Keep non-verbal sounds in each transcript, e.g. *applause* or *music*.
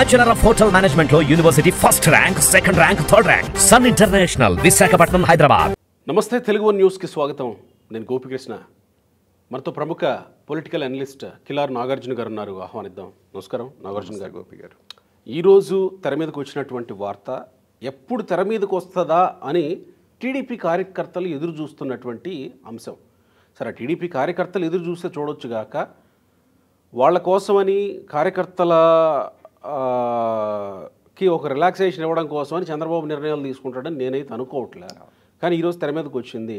Bachelor of hotel management లో university first rank second rank third rank Sun international Visakhapatnam Hyderabad Namaste Telugu news కి స్వాగతం నేను గోపికృష్ణ మనతో ప్రముఖ పొలిటికల్ అనలిస్ట్ కిలార్ నాగార్జున గారు ఉన్నారు ఆహ్వానిద్దాం నమస్కారం నాగార్జున గారు గోపి గారు ఈరోజు తెర మీదకు వచ్చినటువంటి వార్త ఎప్పుడు తెర మీదకు వస్తుందా అని టీడీపీ కార్యకర్తలు ఎదురు చూస్తున్నటువంటి అంశం సరే టీడీపీ కార్యకర్తలు ఎదురు చూస్తే చూడొచ్చుగాక వాళ్ళ కోసమని కార్యకర్తల కి ఒక రిలాక్సేషన్ ఇవ్వడం కోసమని చంద్రబాబు నిర్ణయాలు తీసుకుంటాడని నేనైతే అనుకోవట్లే కానీ ఈరోజు తెర మీదకి వచ్చింది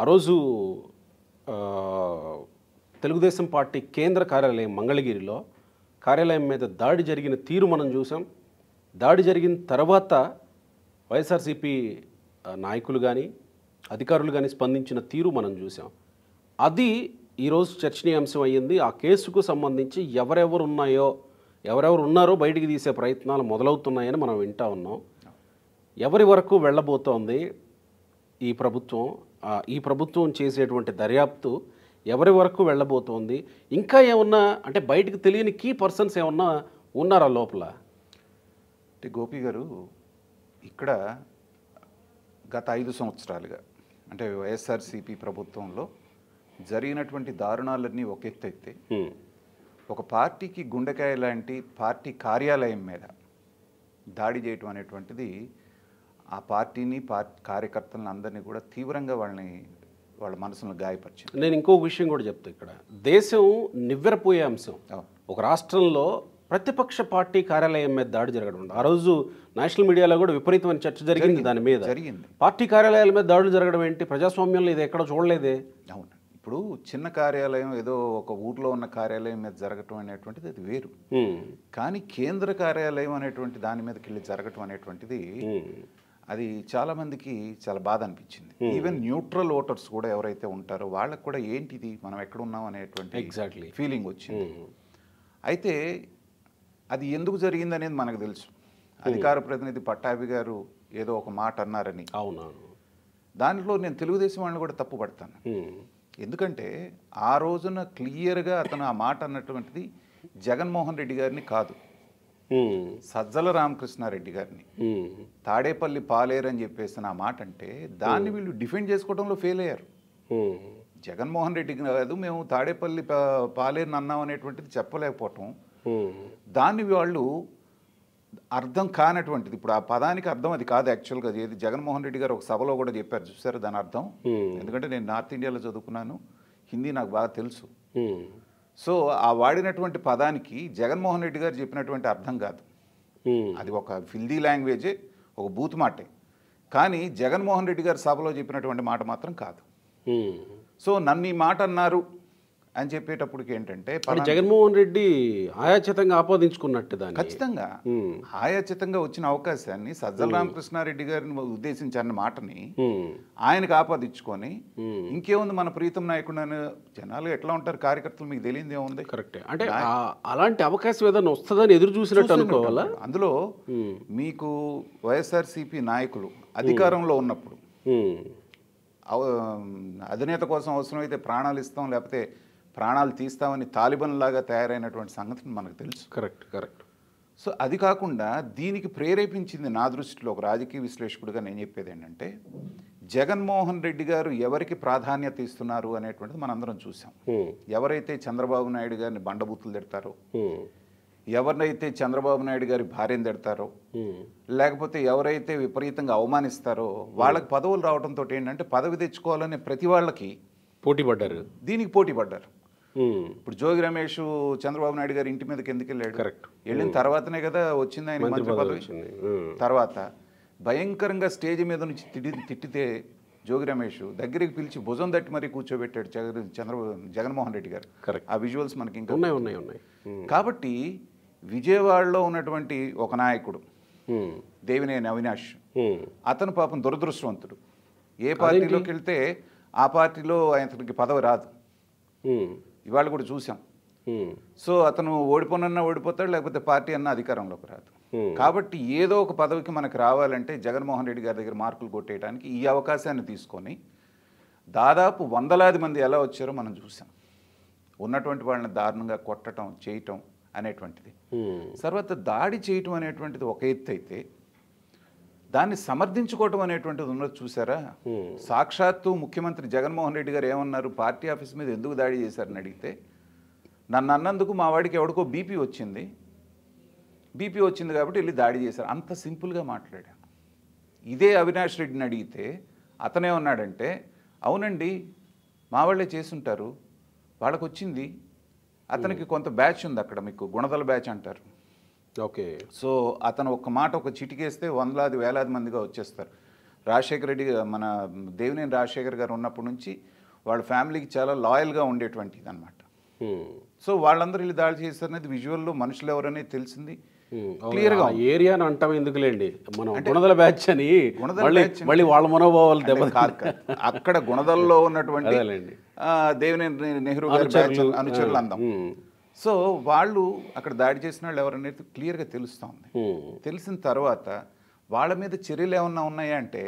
ఆ రోజు తెలుగుదేశం పార్టీ కేంద్ర కార్యాలయం మంగళగిరిలో కార్యాలయం మీద దాడి జరిగిన తీరు మనం చూసాం దాడి జరిగిన తర్వాత వైఎస్ఆర్సీపీ నాయకులు కానీ అధికారులు కానీ స్పందించిన తీరు మనం చూసాం అది ఈరోజు చర్చనీయాంశం అయ్యింది ఆ కేసుకు సంబంధించి ఎవరెవరు ఉన్నాయో ఎవరెవరు ఉన్నారో బయటికి తీసే ప్రయత్నాలు మొదలవుతున్నాయని మనం వింటా ఉన్నాం ఎవరి వరకు వెళ్ళబోతోంది ఈ ప్రభుత్వం ఈ ప్రభుత్వం చేసేటువంటి దర్యాప్తు ఎవరి వరకు వెళ్ళబోతోంది ఇంకా ఏమన్నా అంటే బయటకు తెలియని కీ పర్సన్స్ ఏమన్నా ఉన్నారా లోపల అంటే గోపి గారు ఇక్కడ గత ఐదు సంవత్సరాలుగా అంటే వైఎస్ఆర్సీపీ ప్రభుత్వంలో జరిగినటువంటి దారుణాలన్నీ ఒక ఎత్తు అయితే ఒక పార్టీకి గుండెకాయ లాంటి పార్టీ కార్యాలయం మీద దాడి చేయటం అనేటువంటిది ఆ పార్టీని పార్టీ కార్యకర్తలను అందరినీ కూడా తీవ్రంగా వాళ్ళని వాళ్ళ మనసును గాయపరిచింది నేను ఇంకో విషయం కూడా చెప్తా ఇక్కడ దేశం నివ్వెరపోయే అంశం ఒక రాష్ట్రంలో ప్రతిపక్ష పార్టీ కార్యాలయం మీద దాడి జరగడం ఆ రోజు నేషనల్ మీడియాలో కూడా విపరీతమైన చర్చ జరిగింది దాని మీద జరిగింది పార్టీ కార్యాలయాల మీద దాడులు జరగడం ఏంటి ప్రజాస్వామ్యంలో ఇది ఎక్కడ చూడలేదే అవును ఇప్పుడు చిన్న కార్యాలయం ఏదో ఒక ఊర్లో ఉన్న కార్యాలయం మీద జరగటం అనేటువంటిది అది వేరు కానీ కేంద్ర కార్యాలయం అనేటువంటి దాని మీదకి వెళ్ళి జరగటం అనేటువంటిది అది చాలా మందికి చాలా బాధ అనిపించింది ఈవెన్ న్యూట్రల్ ఓటర్స్ కూడా ఎవరైతే ఉంటారో వాళ్ళకి కూడా ఏంటిది మనం ఎక్కడున్నాం అనేటువంటి ఎగ్జాక్ట్లీ ఫీలింగ్ వచ్చింది అయితే అది ఎందుకు జరిగింది అనేది మనకు తెలుసు అధికార ప్రతినిధి పట్టాభి గారు ఏదో ఒక మాట అన్నారని అవునా దాంట్లో నేను తెలుగుదేశం వాళ్ళని కూడా తప్పు పడతాను ఎందుకంటే ఆ రోజున క్లియర్గా అతను ఆ మాట అన్నటువంటిది జగన్మోహన్ రెడ్డి గారిని కాదు సజ్జల రామకృష్ణారెడ్డి గారిని తాడేపల్లి పాలేరు అని చెప్పేసిన ఆ మాట అంటే దాన్ని వీళ్ళు డిఫెండ్ చేసుకోవడంలో ఫెయిల్ అయ్యారు జగన్మోహన్ రెడ్డి కాదు మేము తాడేపల్లి పాలేరుని అన్నాం అనేటువంటిది చెప్పలేకపోవటం దాన్ని వాళ్ళు అర్థం కానటువంటిది ఇప్పుడు ఆ పదానికి అర్థం అది కాదు యాక్చువల్గా ఏది జగన్మోహన్ రెడ్డి గారు ఒక సభలో కూడా చెప్పారు చూసారు దాని అర్థం ఎందుకంటే నేను నార్త్ ఇండియాలో చదువుకున్నాను హిందీ నాకు బాగా తెలుసు సో ఆ వాడినటువంటి పదానికి జగన్మోహన్ రెడ్డి గారు చెప్పినటువంటి అర్థం కాదు అది ఒక హిందీ లాంగ్వేజే ఒక బూత్ మాటే కానీ జగన్మోహన్ రెడ్డి గారు సభలో చెప్పినటువంటి మాట మాత్రం కాదు సో నన్ను ఈ మాట అన్నారు అని చెప్పేటప్పటికి ఏంటంటే జగన్మోహన్ రెడ్డి ఆయాచితంగా ఆపాదించుకున్నట్టు దాన్ని ఖచ్చితంగా ఆయాచితంగా వచ్చిన అవకాశాన్ని సజ్జల రామకృష్ణారెడ్డి గారిని ఉద్దేశించిన మాటని ఆయనకు ఆపాదించుకొని ఇంకేముంది మన ప్రీతం నాయకుడు జనాలు ఎట్లా ఉంటారు కార్యకర్తలు మీకు తెలియదు ఏముంది కరెక్ట్ అంటే అలాంటి అవకాశం ఏదైనా వస్తుందని ఎదురు చూసినట్టు అనుకోవాలా అందులో మీకు వైఎస్ఆర్సీపీ నాయకులు అధికారంలో ఉన్నప్పుడు అధినేత కోసం అవసరమైతే ప్రాణాలు ఇస్తాం లేకపోతే ప్రాణాలు తీస్తామని తాలిబన్ లాగా తయారైనటువంటి సంగతిని మనకు తెలుసు కరెక్ట్ కరెక్ట్ సో అది కాకుండా దీనికి ప్రేరేపించింది నా దృష్టిలో ఒక రాజకీయ విశ్లేషకుడిగా నేను చెప్పేది ఏంటంటే జగన్మోహన్ రెడ్డి గారు ఎవరికి ప్రాధాన్యత ఇస్తున్నారు అనేటువంటిది మనందరం చూసాం hmm. ఎవరైతే చంద్రబాబు నాయుడు గారిని బండబూతులు తిడతారో hmm. ఎవరినైతే చంద్రబాబు నాయుడు గారి భార్యను తిడతారో hmm. లేకపోతే ఎవరైతే విపరీతంగా అవమానిస్తారో వాళ్ళకి పదవులు రావడంతో ఏంటంటే పదవి తెచ్చుకోవాలనే ప్రతి వాళ్ళకి పోటీ పడ్డారు దీనికి పోటీ పడ్డారు Hmm. ఇప్పుడు జోగి రమేష్ చంద్రబాబు నాయుడు గారి ఇంటి మీద ఎందుకు వెళ్ళాడు కరెక్ట్ వెళ్ళిన hmm. తర్వాతనే కదా వచ్చింది ఆయన hmm. తర్వాత భయంకరంగా స్టేజ్ మీద నుంచి తిట్టి తిట్టితే జోగి రమేష్ దగ్గరికి పిలిచి భుజం తట్టి మరీ కూర్చోబెట్టాడు చంద్ర జగన్మోహన్ రెడ్డి గారు ఆ విజువల్స్ మనకి ఇంకా ఉన్నాయి ఉన్నాయి ఉన్నాయి కాబట్టి విజయవాడలో ఉన్నటువంటి ఒక నాయకుడు దేవినేని అవినాష్ అతను పాపం దురదృష్టవంతుడు ఏ పార్టీలోకి వెళ్తే ఆ పార్టీలో అతనికి పదవి రాదు ఇవాళ కూడా చూసాం సో అతను ఓడిపోనన్నా ఓడిపోతాడు లేకపోతే పార్టీ అన్న అధికారంలోకి రాదు కాబట్టి ఏదో ఒక పదవికి మనకు రావాలంటే జగన్మోహన్ రెడ్డి గారి దగ్గర మార్కులు కొట్టేయడానికి ఈ అవకాశాన్ని తీసుకొని దాదాపు వందలాది మంది ఎలా వచ్చారో మనం చూసాం ఉన్నటువంటి వాళ్ళని దారుణంగా కొట్టడం చేయటం అనేటువంటిది తర్వాత దాడి చేయటం అనేటువంటిది ఒక ఎత్తు అయితే దాన్ని సమర్థించుకోవటం అనేటువంటిది ఉన్నది చూసారా సాక్షాత్తు ముఖ్యమంత్రి జగన్మోహన్ రెడ్డి గారు ఏమన్నారు పార్టీ ఆఫీస్ మీద ఎందుకు దాడి చేశారని అడిగితే నన్ను అన్నందుకు మా వాడికి ఎవడికో బీపీ వచ్చింది బీపీ వచ్చింది కాబట్టి వెళ్ళి దాడి చేశారు అంత సింపుల్గా మాట్లాడాను ఇదే అవినాష్ రెడ్డిని అడిగితే అతనే ఉన్నాడంటే అవునండి మా వాళ్ళే చేసుంటారు వాళ్ళకు వచ్చింది అతనికి కొంత బ్యాచ్ ఉంది అక్కడ మీకు గుణదల బ్యాచ్ అంటారు ఓకే సో అతను ఒక్క మాట ఒక చిటికేస్తే వందలాది వేలాది మందిగా వచ్చేస్తారు రాజశేఖర రెడ్డి మన దేవినేని రాజశేఖర్ గారు ఉన్నప్పటి నుంచి వాళ్ళ ఫ్యామిలీకి చాలా లాయల్గా ఉండేటువంటిది అనమాట సో వాళ్ళందరూ వీళ్ళు దాడి చేస్తారనేది విజువల్లో మనుషులు ఎవరనేది తెలిసింది క్లియర్గా అని అంటాం ఎందుకులేండి మనం గుణదల బ్యాచ్ అని మళ్ళీ వాళ్ళ మనోభావాలు దెబ్బ అక్కడ గుణదల్లో ఉన్నటువంటి దేవినేని నెహ్రూ గారి అనుచరులు అందం సో వాళ్ళు అక్కడ దాడి చేసిన వాళ్ళు ఎవరనేది క్లియర్గా తెలుస్తుంది తెలిసిన తర్వాత వాళ్ళ మీద చర్యలు ఏమన్నా ఉన్నాయా అంటే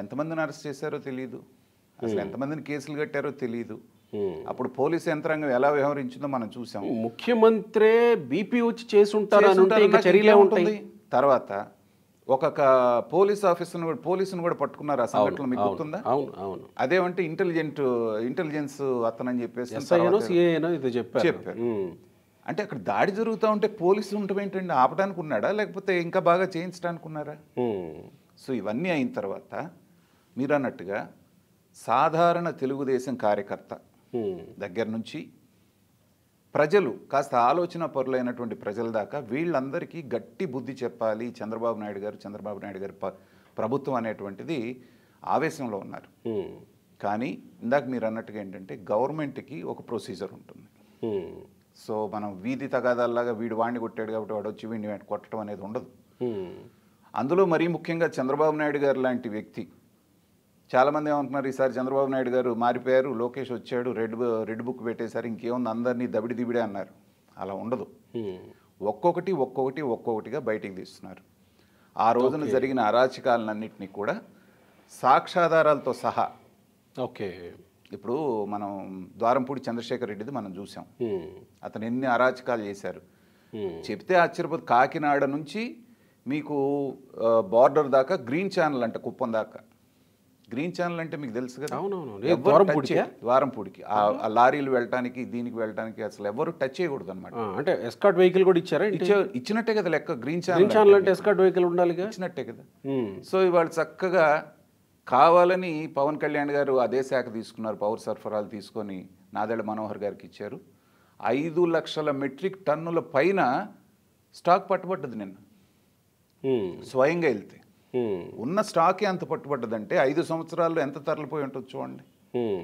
ఎంతమందిని అరెస్ట్ చేశారో తెలియదు అసలు ఎంతమందిని కేసులు కట్టారో తెలియదు అప్పుడు పోలీసు యంత్రాంగం ఎలా వ్యవహరించిందో మనం చూసాం ముఖ్యమంత్రి బీపీ వచ్చి చేసి ఉంటారు తర్వాత ఒక పోలీస్ ఆఫీసర్ కూడా పోలీసును కూడా పట్టుకున్నారు ఆ సంఘటన మీకు గుర్తుందా అవును అవును అదేమంటే ఇంటెలిజెంట్ ఇంటెలిజెన్స్ అతనని చెప్పేసి చెప్పారు అంటే అక్కడ దాడి జరుగుతూ ఉంటే పోలీసులు ఉండటం ఏంటండి ఆపడానికి ఉన్నాడా లేకపోతే ఇంకా బాగా చేయించడానికి ఉన్నారా సో ఇవన్నీ అయిన తర్వాత మీరు అన్నట్టుగా సాధారణ తెలుగుదేశం కార్యకర్త దగ్గర నుంచి ప్రజలు కాస్త ఆలోచన పరులైనటువంటి ప్రజల దాకా వీళ్ళందరికీ గట్టి బుద్ధి చెప్పాలి చంద్రబాబు నాయుడు గారు చంద్రబాబు నాయుడు గారు ప్రభుత్వం అనేటువంటిది ఆవేశంలో ఉన్నారు కానీ ఇందాక మీరు అన్నట్టుగా ఏంటంటే గవర్నమెంట్కి ఒక ప్రొసీజర్ ఉంటుంది సో మనం వీధి తగాదాల్లాగా వీడు వాడిని కొట్టాడు కాబట్టి వాడు వచ్చి వీడిని కొట్టడం అనేది ఉండదు అందులో మరీ ముఖ్యంగా చంద్రబాబు నాయుడు గారు లాంటి వ్యక్తి చాలామంది ఏమంటున్నారు ఈసారి చంద్రబాబు నాయుడు గారు మారిపోయారు లోకేష్ వచ్చాడు రెడ్ రెడ్ బుక్ పెట్టేశారు ఇంకేముంది అందరినీ దబిడి దిబిడే అన్నారు అలా ఉండదు ఒక్కొక్కటి ఒక్కొక్కటి ఒక్కొక్కటిగా బయటికి తీస్తున్నారు ఆ రోజున జరిగిన అరాచకాలన్నింటినీ కూడా సాక్ష్యాధారాలతో సహా ఓకే ఇప్పుడు మనం ద్వారంపూడి చంద్రశేఖర్ రెడ్డిది మనం చూసాం అతను ఎన్ని అరాచకాలు చేశారు చెప్తే ఆశ్చర్యపోతే కాకినాడ నుంచి మీకు బార్డర్ దాకా గ్రీన్ ఛానల్ అంట కుప్పం దాకా గ్రీన్ ఛానల్ అంటే మీకు తెలుసు కదా అవునవును వారం పూడికి ఆ లారీలు వెళ్ళడానికి దీనికి వెళ్ళడానికి అసలు ఎవరు టచ్ చేయకూడదు అనమాట అంటే ఎస్కాట్ వెహికల్ కూడా ఇచ్చారా ఇచ్చినట్టే కదా లెక్క గ్రీన్ ఛానల్ ఛానల్ అంటే ఎస్కాట్ వెహికల్ ఉండాలి ఇచ్చినట్టే కదా సో ఇవాళ చక్కగా కావాలని పవన్ కళ్యాణ్ గారు అదే శాఖ తీసుకున్నారు పవర్ సరఫరాలు తీసుకొని నాదెళ్ల మనోహర్ గారికి ఇచ్చారు ఐదు లక్షల మెట్రిక్ టన్నుల పైన స్టాక్ పట్టబడ్డది నిన్న స్వయంగా వెళ్తే Hmm. ఉన్న స్టాక్ ఎంత పట్టుబడ్డదంటే ఐదు సంవత్సరాల్లో ఎంత తరలిపోయి ఉంటుంది చూడండి hmm.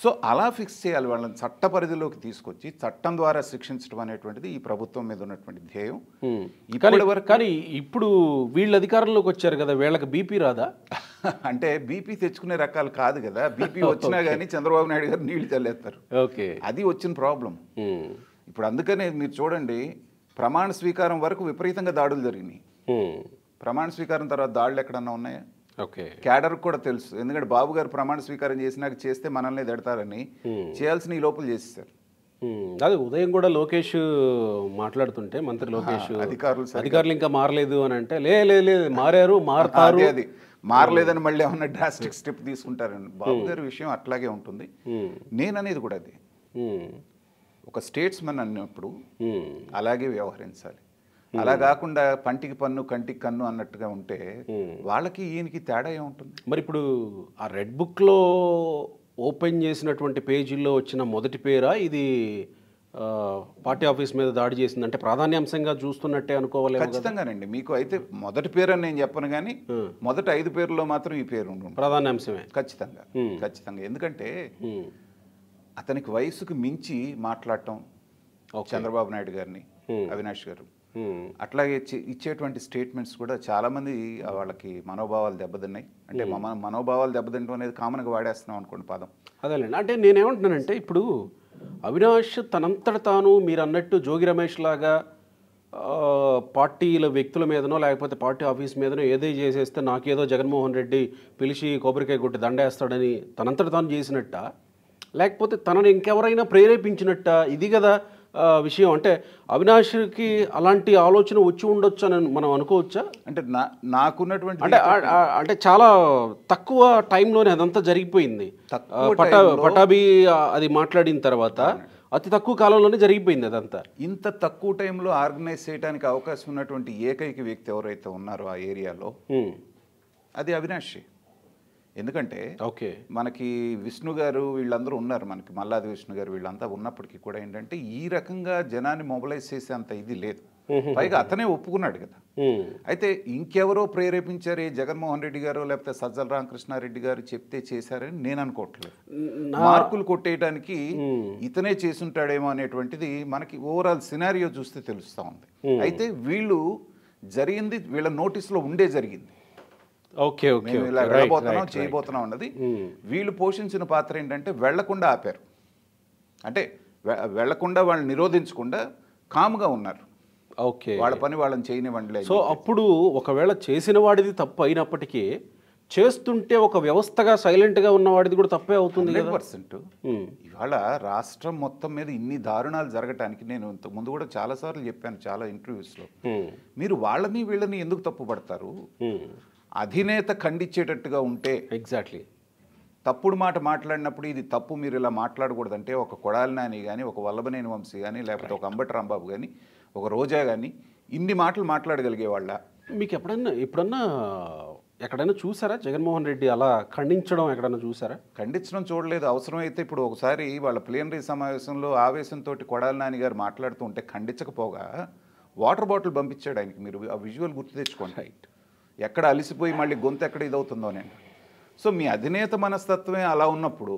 సో అలా ఫిక్స్ చేయాలి వాళ్ళని చట్ట పరిధిలోకి తీసుకొచ్చి చట్టం ద్వారా శిక్షించడం అనేటువంటిది ఈ ప్రభుత్వం మీద ఉన్నటువంటి ధ్యేయం hmm. ఇప్పటి వరకు కానీ ఇప్పుడు వీళ్ళు అధికారంలోకి వచ్చారు కదా వీళ్ళకి బీపీ రాదా *laughs* అంటే బీపీ తెచ్చుకునే రకాలు కాదు కదా బీపీ వచ్చినా కానీ *laughs* చంద్రబాబు నాయుడు గారు నీళ్లు చల్లేస్తారు ఓకే అది వచ్చిన ప్రాబ్లం ఇప్పుడు అందుకనే మీరు చూడండి ప్రమాణ స్వీకారం వరకు విపరీతంగా దాడులు జరిగినాయి ప్రమాణ స్వీకారం తర్వాత దాడులు ఎక్కడన్నా ఉన్నాయా ఓకే క్యాడర్ కూడా తెలుసు ఎందుకంటే బాబు గారు ప్రమాణ స్వీకారం చేసినాక చేస్తే మనల్ని దడతారని చేయాల్సిన ఈ లోపల చేసేసారు అదే ఉదయం కూడా లోకేష్ మాట్లాడుతుంటే మంత్రి లోకేష్ అధికారులు అధికారులు ఇంకా మారలేదు అని అంటే లే లేదు మారారు మారతారు అది మారలేదని మళ్ళీ ఏమన్నా డ్రాస్టిక్ స్టెప్ తీసుకుంటారని బాబు గారి విషయం అట్లాగే ఉంటుంది నేననేది కూడా అది ఒక స్టేట్స్ స్టేట్స్మెన్ అన్నప్పుడు అలాగే వ్యవహరించాలి అలా కాకుండా పంటికి పన్ను కంటికి కన్ను అన్నట్టుగా ఉంటే వాళ్ళకి ఈయనకి తేడా ఏముంటుంది మరి ఇప్పుడు ఆ రెడ్ బుక్లో ఓపెన్ చేసినటువంటి పేజీల్లో వచ్చిన మొదటి పేరా ఇది పార్టీ ఆఫీస్ మీద దాడి చేసింది అంటే ప్రాధాన్యాంశంగా చూస్తున్నట్టే అనుకోవాలి ఖచ్చితంగానండి మీకు అయితే మొదటి పేరు అని నేను చెప్పను కానీ మొదటి ఐదు పేర్లలో మాత్రం ఈ పేరు ఉండు ప్రాధాన్యాంశమే ఖచ్చితంగా ఖచ్చితంగా ఎందుకంటే అతనికి వయసుకు మించి మాట్లాడటం చంద్రబాబు నాయుడు గారిని అవినాష్ గారు అట్లాగే ఇచ్చేటువంటి స్టేట్మెంట్స్ కూడా చాలామంది వాళ్ళకి మనోభావాలు దెబ్బతిన్నాయి అంటే మన మనోభావాలు దెబ్బతింటం అనేది కామన్గా వాడేస్తున్నాం అనుకోండి పదం అదేలేండి అంటే నేనేమంటున్నానంటే ఇప్పుడు అవినాష్ తనంతట తాను మీరు అన్నట్టు జోగి రమేష్ లాగా పార్టీల వ్యక్తుల మీదనో లేకపోతే పార్టీ ఆఫీస్ మీదనో ఏదో చేసేస్తే నాకేదో జగన్మోహన్ రెడ్డి పిలిచి కొబ్బరికాయ కొట్టి దండేస్తాడని తనంతట తాను చేసినట్ట లేకపోతే తనను ఇంకెవరైనా ప్రేరేపించినట్ట ఇది కదా విషయం అంటే అవినాష్కి అలాంటి ఆలోచన వచ్చి ఉండొచ్చు అని మనం అనుకోవచ్చా అంటే నా నాకున్నటువంటి అంటే అంటే చాలా తక్కువ టైంలోనే అదంతా జరిగిపోయింది పట పటాబీ అది మాట్లాడిన తర్వాత అతి తక్కువ కాలంలోనే జరిగిపోయింది అదంతా ఇంత తక్కువ టైంలో ఆర్గనైజ్ చేయడానికి అవకాశం ఉన్నటువంటి ఏకైక వ్యక్తి ఎవరైతే ఉన్నారో ఆ ఏరియాలో అది అవినాష్ ఎందుకంటే ఓకే మనకి విష్ణు గారు వీళ్ళందరూ ఉన్నారు మనకి మల్లాది విష్ణు గారు వీళ్ళంతా ఉన్నప్పటికీ కూడా ఏంటంటే ఈ రకంగా జనాన్ని మొబలైజ్ చేసే అంత ఇది లేదు పైగా అతనే ఒప్పుకున్నాడు కదా అయితే ఇంకెవరో ప్రేరేపించారు జగన్మోహన్ రెడ్డి గారు లేకపోతే సజ్జల రామకృష్ణారెడ్డి గారు చెప్తే చేశారని నేను అనుకోవట్లేదు మార్కులు కొట్టేయడానికి ఇతనే చేసుంటాడేమో అనేటువంటిది మనకి ఓవరాల్ సినారియో చూస్తే తెలుస్తూ ఉంది అయితే వీళ్ళు జరిగింది వీళ్ళ నోటీస్లో ఉండే జరిగింది ఓకే ఓకే మేము ఇలా వెళ్ళబోతున్నాం చేయబోతున్నాం అన్నది hmm. వీళ్ళు పోషించిన పాత్ర ఏంటంటే వెళ్లకుండా ఆపారు అంటే వెళ్లకుండా వాళ్ళని నిరోధించకుండా కామ్గా ఉన్నారు ఓకే వాళ్ళ పని వాళ్ళని చేయనివ్వండి సో అప్పుడు ఒకవేళ చేసిన వాడిది తప్పు అయినప్పటికీ చేస్తుంటే ఒక వ్యవస్థగా సైలెంట్గా ఉన్న వాడిది కూడా తప్పే అవుతుంది హండ్రెడ్ పర్సెంట్ hmm. ఇవాళ రాష్ట్రం మొత్తం మీద ఇన్ని దారుణాలు జరగటానికి నేను ఇంతకు ముందు కూడా చాలాసార్లు చెప్పాను చాలా ఇంటర్వ్యూస్లో hmm. మీరు వాళ్ళని వీళ్ళని ఎందుకు తప్పు పడతారు అధినేత ఖండించేటట్టుగా ఉంటే ఎగ్జాక్ట్లీ తప్పుడు మాట మాట్లాడినప్పుడు ఇది తప్పు మీరు ఇలా మాట్లాడకూడదంటే ఒక కొడాలి నాని కానీ ఒక వల్లభనేని వంశీ కానీ లేకపోతే ఒక అంబటి రాంబాబు కానీ ఒక రోజా కానీ ఇన్ని మాటలు మాట్లాడగలిగేవాళ్ళ మీకు ఎప్పుడన్నా ఎప్పుడన్నా ఎక్కడైనా చూసారా జగన్మోహన్ రెడ్డి అలా ఖండించడం ఎక్కడైనా చూసారా ఖండించడం చూడలేదు అవసరమైతే ఇప్పుడు ఒకసారి వాళ్ళ ప్లేనరీ సమావేశంలో ఆవేశంతో కొడాలి నాని గారు మాట్లాడుతూ ఉంటే ఖండించకపోగా వాటర్ బాటిల్ పంపించాడు ఆయనకి మీరు ఆ విజువల్ గుర్తు తెచ్చుకోండి రైట్ ఎక్కడ అలిసిపోయి మళ్ళీ గొంతు ఎక్కడ ఇదవుతుందో నేను సో మీ అధినేత మనస్తత్వమే అలా ఉన్నప్పుడు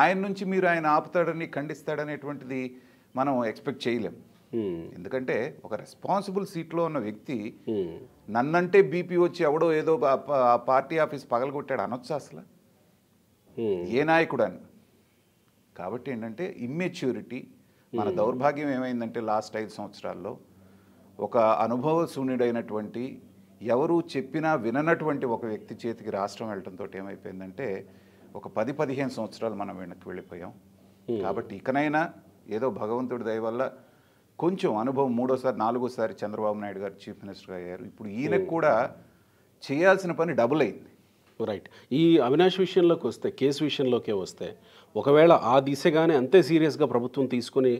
ఆయన నుంచి మీరు ఆయన ఆపుతాడని ఖండిస్తాడనేటువంటిది మనం ఎక్స్పెక్ట్ చేయలేం ఎందుకంటే ఒక రెస్పాన్సిబుల్ సీట్లో ఉన్న వ్యక్తి నన్నంటే బీపీ వచ్చి ఎవడో ఏదో పార్టీ ఆఫీస్ పగలగొట్టాడు అనొచ్చు అసలు ఏ నాయకుడు అని కాబట్టి ఏంటంటే ఇమ్మెచ్యూరిటీ మన దౌర్భాగ్యం ఏమైందంటే లాస్ట్ ఐదు సంవత్సరాల్లో ఒక అనుభవశూన్యుడైనటువంటి ఎవరు చెప్పినా విననటువంటి ఒక వ్యక్తి చేతికి రాష్ట్రం వెళ్ళడంతో ఏమైపోయిందంటే ఒక పది పదిహేను సంవత్సరాలు మనం వెనక్కి వెళ్ళిపోయాం కాబట్టి ఇకనైనా ఏదో భగవంతుడి దయ వల్ల కొంచెం అనుభవం మూడోసారి నాలుగోసారి చంద్రబాబు నాయుడు గారు చీఫ్ మినిస్టర్గా అయ్యారు ఇప్పుడు ఈయనకు కూడా చేయాల్సిన పని డబుల్ అయింది రైట్ ఈ అవినాష్ విషయంలోకి వస్తే కేసు విషయంలోకే వస్తే ఒకవేళ ఆ దిశగానే అంతే సీరియస్గా ప్రభుత్వం తీసుకుని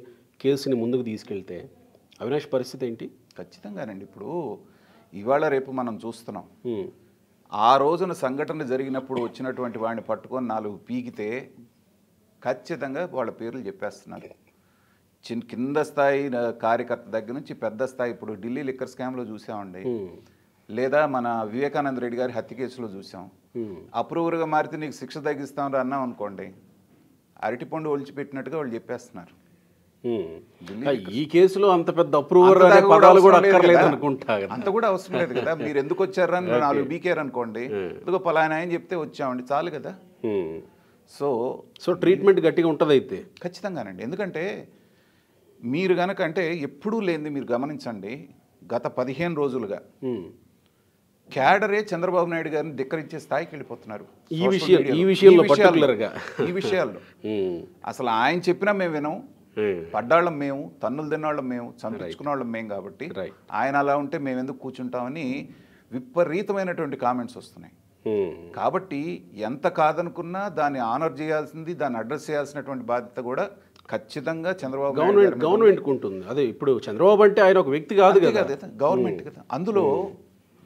కేసుని ముందుకు తీసుకెళ్తే అవినాష్ పరిస్థితి ఏంటి ఖచ్చితంగానండి ఇప్పుడు ఇవాళ రేపు మనం చూస్తున్నాం ఆ రోజున సంఘటన జరిగినప్పుడు వచ్చినటువంటి వాడిని పట్టుకొని నాలుగు పీకితే ఖచ్చితంగా వాళ్ళ పేర్లు చెప్పేస్తున్నారు చిన్న కింద స్థాయి కార్యకర్త దగ్గర నుంచి పెద్ద స్థాయి ఇప్పుడు ఢిల్లీ లిక్కర్ స్కామ్లో చూసామండి లేదా మన వివేకానంద రెడ్డి గారి హత్య కేసులో చూసాం అప్రూవర్గా మారితే నీకు శిక్ష తగ్గిస్తాం అన్నాం అనుకోండి అరటిపండు ఒలిచిపెట్టినట్టుగా వాళ్ళు చెప్పేస్తున్నారు ఈ కేసులో అంత పెద్ద అప్రూవర్ కూడా అంత కూడా అవసరం లేదు కదా *laughs* మీరు ఎందుకు వచ్చారని నాలుగు బీకేర్ అనుకోండి ఎందుకో పలానా అని చెప్తే వచ్చామండి చాలు కదా సో సో ట్రీట్మెంట్ గట్టిగా ఉంటుంది అయితే ఖచ్చితంగానండి ఎందుకంటే మీరు కనుక అంటే ఎప్పుడూ లేనిది మీరు గమనించండి గత పదిహేను రోజులుగా క్యాడరే చంద్రబాబు నాయుడు గారిని ధిక్కరించే స్థాయికి వెళ్ళిపోతున్నారు ఈ విషయాల్లో ఈ విషయాల్లో *laughs* అసలు ఆయన చెప్పినా మేము వినం పడ్డాళ్ళం మేము తన్నులు తిన్నాళ్ళం మేము వాళ్ళం మేము కాబట్టి ఆయన అలా ఉంటే మేము ఎందుకు కూర్చుంటామని విపరీతమైనటువంటి కామెంట్స్ వస్తున్నాయి కాబట్టి ఎంత కాదనుకున్నా దాన్ని ఆనర్ చేయాల్సింది దాన్ని అడ్రస్ చేయాల్సినటువంటి బాధ్యత కూడా ఖచ్చితంగా చంద్రబాబు గవర్నమెంట్ గవర్నమెంట్ ఉంటుంది అదే ఇప్పుడు చంద్రబాబు అంటే ఆయన ఒక వ్యక్తి కాదు కదా గవర్నమెంట్ కదా అందులో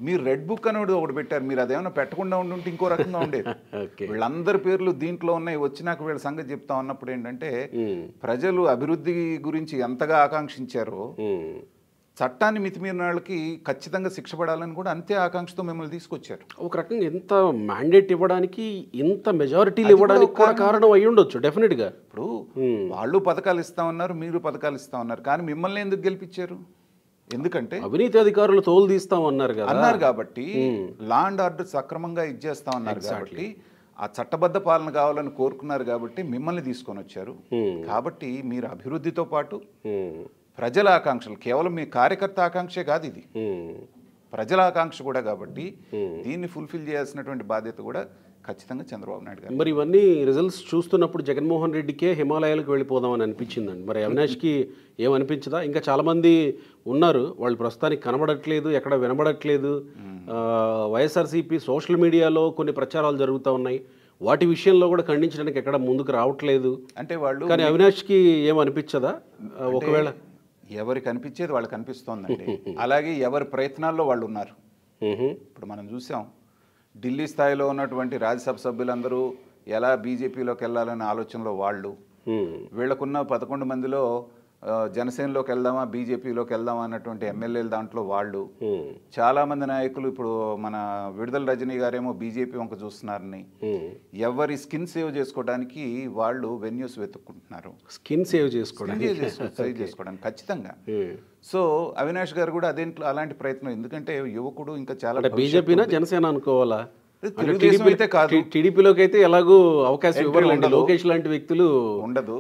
మీరు రెడ్ బుక్ అనేది ఒకటి పెట్టారు మీరు అదేమైనా పెట్టకుండా ఉంటే ఇంకో రకంగా ఉండేది *laughs* వీళ్ళందరి పేర్లు దీంట్లో ఉన్నాయి వచ్చినాక వీళ్ళ సంగతి చెప్తా ఉన్నప్పుడు ఏంటంటే ప్రజలు అభివృద్ధి గురించి ఎంతగా ఆకాంక్షించారో చట్టాన్ని మితిమీరిన వాళ్ళకి ఖచ్చితంగా శిక్ష పడాలని కూడా అంతే ఆకాంక్షతో మిమ్మల్ని తీసుకొచ్చారు ఒక రకంగా ఎంత మ్యాండేట్ ఇవ్వడానికి ఇంత మెజారిటీలు ఇవ్వడానికి కూడా కారణం అయ్యి ఉండొచ్చు డెఫినెట్గా ఇప్పుడు వాళ్ళు పథకాలు ఇస్తా ఉన్నారు మీరు పథకాలు ఇస్తా ఉన్నారు కానీ మిమ్మల్ని ఎందుకు గెలిపించారు ఎందుకంటే అవినీతి అధికారులు తోలు తీస్తాం అన్నారు కదా అన్నారు కాబట్టి లా అండ్ ఆర్డర్ సక్రమంగా ఇచ్చేస్తాం అన్నారు కాబట్టి ఆ చట్టబద్ధ పాలన కావాలని కోరుకున్నారు కాబట్టి మిమ్మల్ని తీసుకొని వచ్చారు కాబట్టి మీరు అభివృద్ధితో పాటు ప్రజల ఆకాంక్షలు కేవలం మీ కార్యకర్త ఆకాంక్షే కాదు ఇది ప్రజల ఆకాంక్ష కూడా కాబట్టి దీన్ని ఫుల్ఫిల్ చేయాల్సినటువంటి బాధ్యత కూడా ఖచ్చితంగా చంద్రబాబు నాయుడు గారు మరి ఇవన్నీ రిజల్ట్స్ చూస్తున్నప్పుడు జగన్మోహన్ రెడ్డికే హిమాలయాలకు వెళ్ళిపోదామని అనిపించిందండి మరి అవినాష్కి ఏమనిపించదా ఇంకా చాలామంది ఉన్నారు వాళ్ళు ప్రస్తుతానికి కనబడట్లేదు ఎక్కడ వినబడట్లేదు వైఎస్ఆర్సీపీ సోషల్ మీడియాలో కొన్ని ప్రచారాలు జరుగుతూ ఉన్నాయి వాటి విషయంలో కూడా ఖండించడానికి ఎక్కడ ముందుకు రావట్లేదు అంటే వాళ్ళు కానీ అవినాష్కి ఏమనిపించదా ఒకవేళ ఎవరికి అనిపించేది వాళ్ళకి అనిపిస్తోందండి *laughs* అలాగే ఎవరి ప్రయత్నాల్లో వాళ్ళు ఉన్నారు ఇప్పుడు మనం చూసాం ఢిల్లీ స్థాయిలో ఉన్నటువంటి రాజ్యసభ సభ్యులందరూ ఎలా బీజేపీలోకి వెళ్ళాలనే ఆలోచనలో వాళ్ళు వీళ్ళకున్న పదకొండు మందిలో జనసేనలోకి వెళ్దామా బీజేపీలోకి వెళ్దామా అన్నటువంటి ఎమ్మెల్యేల దాంట్లో వాళ్ళు చాలా మంది నాయకులు ఇప్పుడు మన విడుదల రజనీ గారేమో బీజేపీ వంక చూస్తున్నారని ఎవరి స్కిన్ సేవ్ చేసుకోవడానికి వాళ్ళు వెన్యూస్ వెతుక్కుంటున్నారు స్కిన్ సేవ్ చేసుకోవడానికి *laughs* చేసుకోవడానికి ఖచ్చితంగా సో అవినాష్ గారు కూడా అదేంట్లో అలాంటి ప్రయత్నం ఎందుకంటే యువకుడు ఇంకా చాలా బీజేపీ జనసేన అనుకోవాలా టీడీపీలోకి అయితే ఎలాగో అవకాశం ఇవ్వాలండి లోకేష్ లాంటి వ్యక్తులు ఉండదు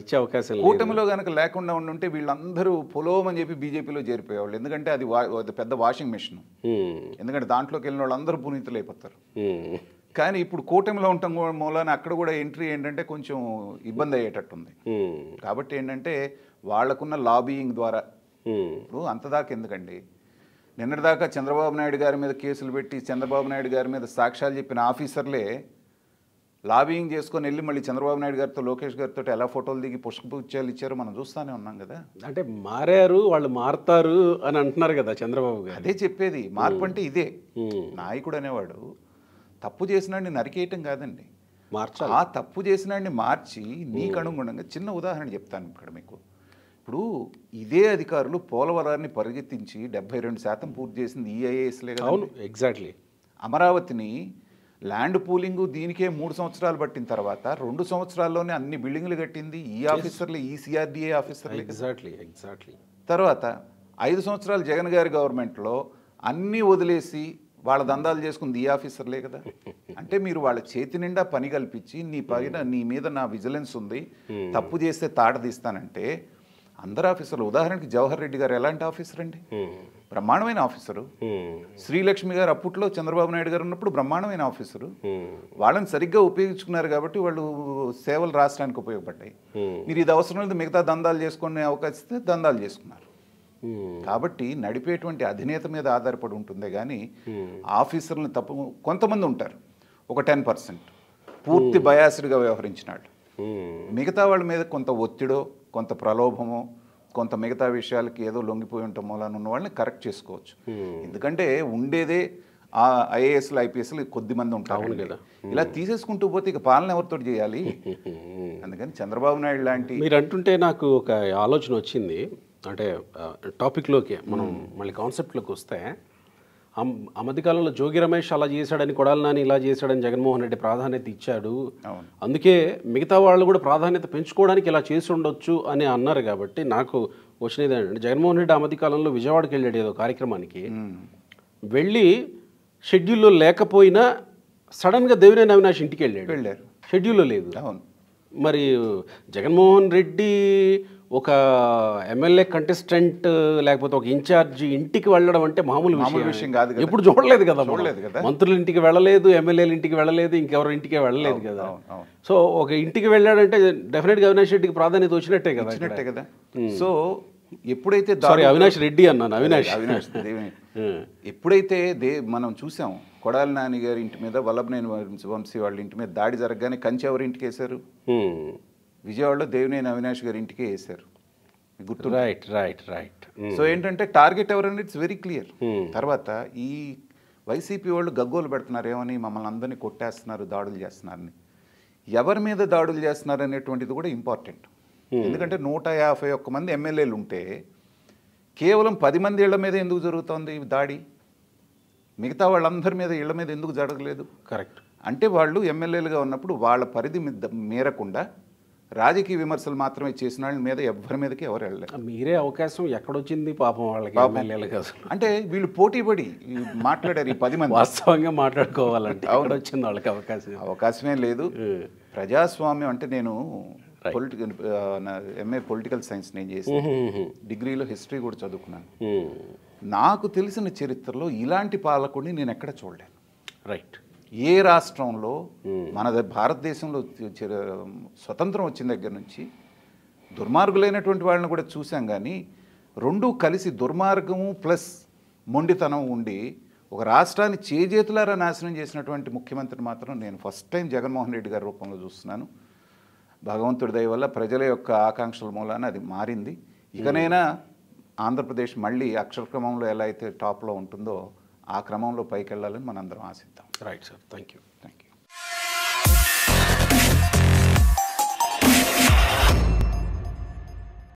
ఇచ్చే అవకాశం కూటమిలో కనుక లేకుండా ఉండుంటే వీళ్ళందరూ పొలోమని చెప్పి బీజేపీలో చేరిపోయేవాళ్ళు ఎందుకంటే అది పెద్ద వాషింగ్ మిషన్ ఎందుకంటే దాంట్లోకి వెళ్ళిన వాళ్ళందరూ పునీతులు అయిపోతారు కానీ ఇప్పుడు కూటమిలో ఉండటం మూలాన అక్కడ కూడా ఎంట్రీ ఏంటంటే కొంచెం ఇబ్బంది అయ్యేటట్టుంది కాబట్టి ఏంటంటే వాళ్ళకున్న లాబీయింగ్ ద్వారా ఇప్పుడు అంతదాకా ఎందుకండి నిన్నటిదాకా చంద్రబాబు నాయుడు గారి మీద కేసులు పెట్టి చంద్రబాబు నాయుడు గారి మీద సాక్ష్యాలు చెప్పిన ఆఫీసర్లే లాబింగ్ చేసుకొని వెళ్ళి మళ్ళీ చంద్రబాబు నాయుడు గారితో లోకేష్ గారితో ఎలా ఫోటోలు దిగి పుష్పగుచ్చాలు ఇచ్చారో మనం చూస్తూనే ఉన్నాం కదా అంటే మారారు వాళ్ళు మారుతారు అని అంటున్నారు కదా చంద్రబాబు గారు అదే చెప్పేది మార్పు అంటే ఇదే నాయకుడు అనేవాడు తప్పు చేసినాన్ని నరికేయటం కాదండి మార్చ ఆ తప్పు చేసినాడిని మార్చి నీకు అనుగుణంగా చిన్న ఉదాహరణ చెప్తాను ఇక్కడ మీకు ఇప్పుడు ఇదే అధికారులు పోలవరాన్ని పరిగెత్తించి డెబ్బై రెండు శాతం పూర్తి చేసింది ఈఐఏఎస్లే e కదా అవును ఎగ్జాక్ట్లీ అమరావతిని ల్యాండ్ పూలింగ్ దీనికే మూడు సంవత్సరాలు పట్టిన తర్వాత రెండు సంవత్సరాల్లోనే అన్ని బిల్డింగ్లు కట్టింది ఈ ఆఫీసర్లు ఈ సిఆర్డిఏ ఆఫీసర్లు ఎగ్జాక్ట్లీ ఎగ్జాక్ట్లీ తర్వాత ఐదు సంవత్సరాలు జగన్ గారి గవర్నమెంట్లో అన్నీ వదిలేసి వాళ్ళ దందాలు చేసుకుంది ఈ ఆఫీసర్లే కదా *laughs* అంటే మీరు వాళ్ళ చేతి నిండా పని కల్పించి నీ పైన hmm. నీ మీద నా విజిలెన్స్ ఉంది hmm. తప్పు చేస్తే తాట తీస్తానంటే అందరు ఆఫీసర్లు ఉదాహరణకి జవహర్ రెడ్డి గారు ఎలాంటి ఆఫీసర్ అండి బ్రహ్మాండమైన ఆఫీసరు శ్రీలక్ష్మి గారు అప్పట్లో చంద్రబాబు నాయుడు గారు ఉన్నప్పుడు బ్రహ్మాండమైన ఆఫీసరు వాళ్ళని సరిగ్గా ఉపయోగించుకున్నారు కాబట్టి వాళ్ళు సేవలు రాష్ట్రానికి ఉపయోగపడ్డాయి మీరు ఇది అవసరం లేదు మిగతా దందాలు చేసుకునే అవకాశం ఇస్తే దందాలు చేసుకున్నారు కాబట్టి నడిపేటువంటి అధినేత మీద ఆధారపడి ఉంటుందే కానీ ఆఫీసర్లను తప్పు కొంతమంది ఉంటారు ఒక టెన్ పర్సెంట్ పూర్తి బయాసిడ్గా వ్యవహరించినాడు మిగతా వాళ్ళ మీద కొంత ఒత్తిడో కొంత ప్రలోభము కొంత మిగతా విషయాలకి ఏదో లొంగిపోయి ఉంటాం మూలాన ఉన్న వాళ్ళని కరెక్ట్ చేసుకోవచ్చు hmm. ఎందుకంటే ఉండేదే ఆ ఐఏఎస్లు ఐపీఎస్లు కొద్ది మంది ఉంటారు కదా ఇలా hmm. తీసేసుకుంటూ పోతే ఇక పాలన ఎవరితో చేయాలి *laughs* అందుకని చంద్రబాబు నాయుడు లాంటి మీరు అంటుంటే నాకు ఒక ఆలోచన వచ్చింది అంటే టాపిక్లోకి మనం hmm. మళ్ళీ కాన్సెప్ట్లోకి వస్తే అమతి కాలంలో జోగి రమేష్ అలా చేశాడని కొడాలి నాని ఇలా చేశాడని జగన్మోహన్ రెడ్డి ప్రాధాన్యత ఇచ్చాడు అందుకే మిగతా వాళ్ళు కూడా ప్రాధాన్యత పెంచుకోవడానికి ఇలా చేసి ఉండొచ్చు అని అన్నారు కాబట్టి నాకు వచ్చినది ఏంటంటే జగన్మోహన్ రెడ్డి అమతి కాలంలో విజయవాడకి వెళ్ళాడు ఏదో కార్యక్రమానికి వెళ్ళి షెడ్యూల్లో లేకపోయినా సడన్గా దేవినేని అవినాష్ ఇంటికి వెళ్ళాడు వెళ్ళారు షెడ్యూల్లో లేదు మరి జగన్మోహన్ రెడ్డి ఒక ఎమ్మెల్యే కంటెస్టెంట్ లేకపోతే ఒక ఇన్ఛార్జ్ ఇంటికి వెళ్ళడం అంటే మామూలు మామూలు విషయం కాదు ఎప్పుడు చూడలేదు కదా చూడలేదు కదా మంత్రులు ఇంటికి వెళ్ళలేదు ఎమ్మెల్యేల ఇంటికి వెళ్ళలేదు ఇంకెవరి ఇంటికి వెళ్ళలేదు కదా సో ఒక ఇంటికి వెళ్ళాడంటే డెఫినెట్గా అవినాష్ రెడ్డికి ప్రాధాన్యత వచ్చినట్టే కదా వచ్చినట్టే కదా సో ఎప్పుడైతే సారీ అవినాష్ రెడ్డి అన్నాను అవినాష్ అవినాష్ *laughs* ఎప్పుడైతే దే మనం చూసాం కొడాల నాని గారి ఇంటి మీద వల్లభనేని వంశీ వాళ్ళ ఇంటి మీద దాడి జరగగానే కంచి ఎవరి ఇంటికి వేశారు విజయవాడలో దేవినేని అవినాష్ గారి ఇంటికే వేశారు గుర్తు రైట్ రైట్ రైట్ సో ఏంటంటే టార్గెట్ ఎవరండి ఇట్స్ వెరీ క్లియర్ hmm. తర్వాత ఈ వైసీపీ వాళ్ళు గగ్గోలు పెడుతున్నారు ఏమని మమ్మల్ని అందరినీ కొట్టేస్తున్నారు దాడులు చేస్తున్నారని ఎవరి మీద దాడులు చేస్తున్నారు అనేటువంటిది కూడా ఇంపార్టెంట్ hmm. ఎందుకంటే నూట యాభై ఒక్క మంది ఎమ్మెల్యేలు ఉంటే కేవలం పది మంది ఇళ్ల మీద ఎందుకు జరుగుతోంది దాడి మిగతా వాళ్ళందరి మీద ఇళ్ల మీద ఎందుకు జరగలేదు కరెక్ట్ అంటే వాళ్ళు ఎమ్మెల్యేలుగా ఉన్నప్పుడు వాళ్ళ పరిధి మేరకుండా రాజకీయ విమర్శలు మాత్రమే చేసిన వాళ్ళ మీద ఎవరి మీదకి ఎవరు వెళ్ళలేదు మీరే అవకాశం ఎక్కడొచ్చింది పాపం వాళ్ళకి ఎమ్మెల్యేలకు అంటే వీళ్ళు పోటీపడి మాట్లాడారు ఈ పది మంది వాస్తవంగా మాట్లాడుకోవాలంటే అవును వచ్చింది వాళ్ళకి అవకాశం అవకాశమే లేదు ప్రజాస్వామ్యం అంటే నేను పొలిటికల్ ఎంఏ పొలిటికల్ సైన్స్ నేను చేసి డిగ్రీలో హిస్టరీ కూడా చదువుకున్నాను నాకు తెలిసిన చరిత్రలో ఇలాంటి పాలకుడిని నేను ఎక్కడ చూడలేను రైట్ ఏ రాష్ట్రంలో మన భారతదేశంలో స్వతంత్రం వచ్చిన దగ్గర నుంచి దుర్మార్గులైనటువంటి వాళ్ళని కూడా చూసాం కానీ రెండూ కలిసి దుర్మార్గము ప్లస్ మొండితనం ఉండి ఒక రాష్ట్రాన్ని చేజేతులారా నాశనం చేసినటువంటి ముఖ్యమంత్రిని మాత్రం నేను ఫస్ట్ టైం జగన్మోహన్ రెడ్డి గారి రూపంలో చూస్తున్నాను భగవంతుడి దయ వల్ల ప్రజల యొక్క ఆకాంక్షల మూలాన అది మారింది ఇకనైనా ఆంధ్రప్రదేశ్ మళ్ళీ అక్షరక్రమంలో ఎలా అయితే టాప్లో ఉంటుందో ఆ క్రమంలో పైకి వెళ్ళాలని మనందరం ఆశిద్దాం రైట్ సార్ థ్యాంక్ యూ